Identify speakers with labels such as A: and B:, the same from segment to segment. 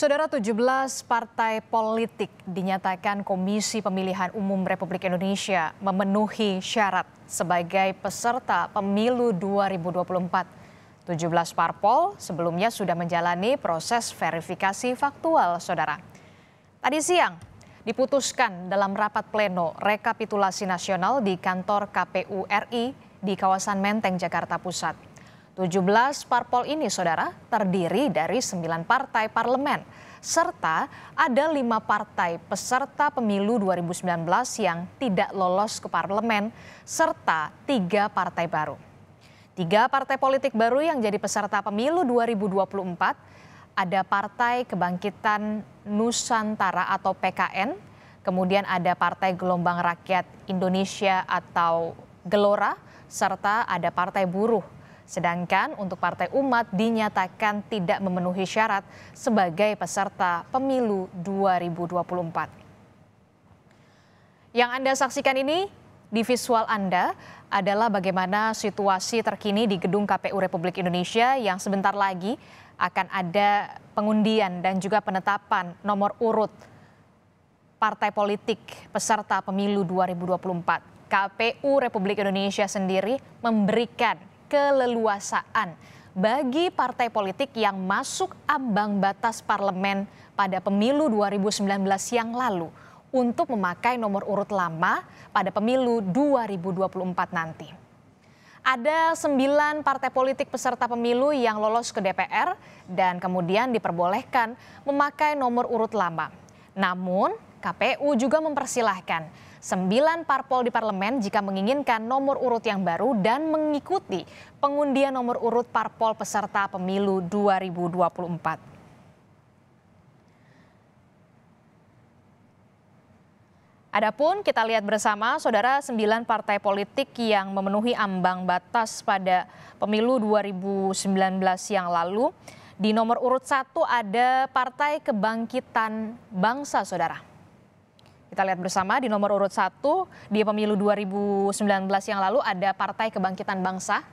A: Saudara 17 partai politik dinyatakan Komisi Pemilihan Umum Republik Indonesia memenuhi syarat sebagai peserta pemilu 2024. 17 parpol sebelumnya sudah menjalani proses verifikasi faktual, Saudara. Tadi siang diputuskan dalam rapat pleno rekapitulasi nasional di kantor KPU RI di kawasan Menteng, Jakarta Pusat. 17 parpol ini, saudara, terdiri dari 9 partai parlemen, serta ada lima partai peserta pemilu 2019 yang tidak lolos ke parlemen, serta tiga partai baru. Tiga partai politik baru yang jadi peserta pemilu 2024 ada Partai Kebangkitan Nusantara atau PKN, kemudian ada Partai Gelombang Rakyat Indonesia atau Gelora, serta ada Partai Buruh Sedangkan untuk Partai Umat dinyatakan tidak memenuhi syarat sebagai peserta pemilu 2024. Yang Anda saksikan ini di visual Anda adalah bagaimana situasi terkini di gedung KPU Republik Indonesia yang sebentar lagi akan ada pengundian dan juga penetapan nomor urut partai politik peserta pemilu 2024. KPU Republik Indonesia sendiri memberikan keleluasaan bagi partai politik yang masuk ambang batas parlemen pada pemilu 2019 yang lalu untuk memakai nomor urut lama pada pemilu 2024 nanti. Ada sembilan partai politik peserta pemilu yang lolos ke DPR dan kemudian diperbolehkan memakai nomor urut lama. Namun, KPU juga mempersilahkan sembilan parpol di parlemen jika menginginkan nomor urut yang baru dan mengikuti pengundian nomor urut parpol peserta pemilu 2024. Adapun kita lihat bersama, saudara sembilan partai politik yang memenuhi ambang batas pada pemilu 2019 yang lalu. Di nomor urut satu ada Partai Kebangkitan Bangsa, saudara. Kita lihat bersama di nomor urut 1 di pemilu 2019 yang lalu ada Partai Kebangkitan Bangsa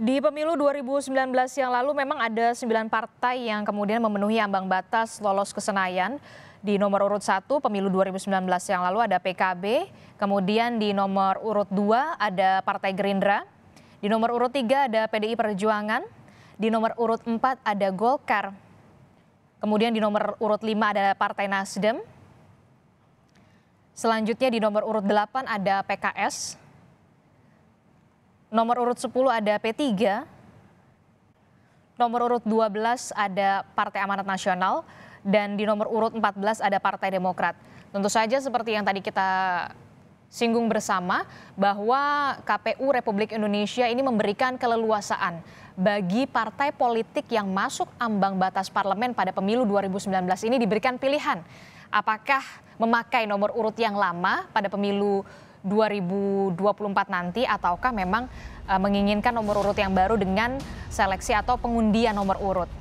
A: Di pemilu 2019 yang lalu memang ada 9 partai yang kemudian memenuhi ambang batas lolos ke Senayan. Di nomor urut 1 pemilu 2019 yang lalu ada PKB, kemudian di nomor urut 2 ada Partai Gerindra, di nomor urut 3 ada PDI Perjuangan, di nomor urut 4 ada Golkar, kemudian di nomor urut 5 ada Partai Nasdem, selanjutnya di nomor urut 8 ada PKS, Nomor urut 10 ada P3. Nomor urut 12 ada Partai Amanat Nasional dan di nomor urut 14 ada Partai Demokrat. Tentu saja seperti yang tadi kita singgung bersama bahwa KPU Republik Indonesia ini memberikan keleluasaan bagi partai politik yang masuk ambang batas parlemen pada pemilu 2019 ini diberikan pilihan apakah memakai nomor urut yang lama pada pemilu 2024 nanti ataukah memang eh, menginginkan nomor urut yang baru dengan seleksi atau pengundian nomor urut?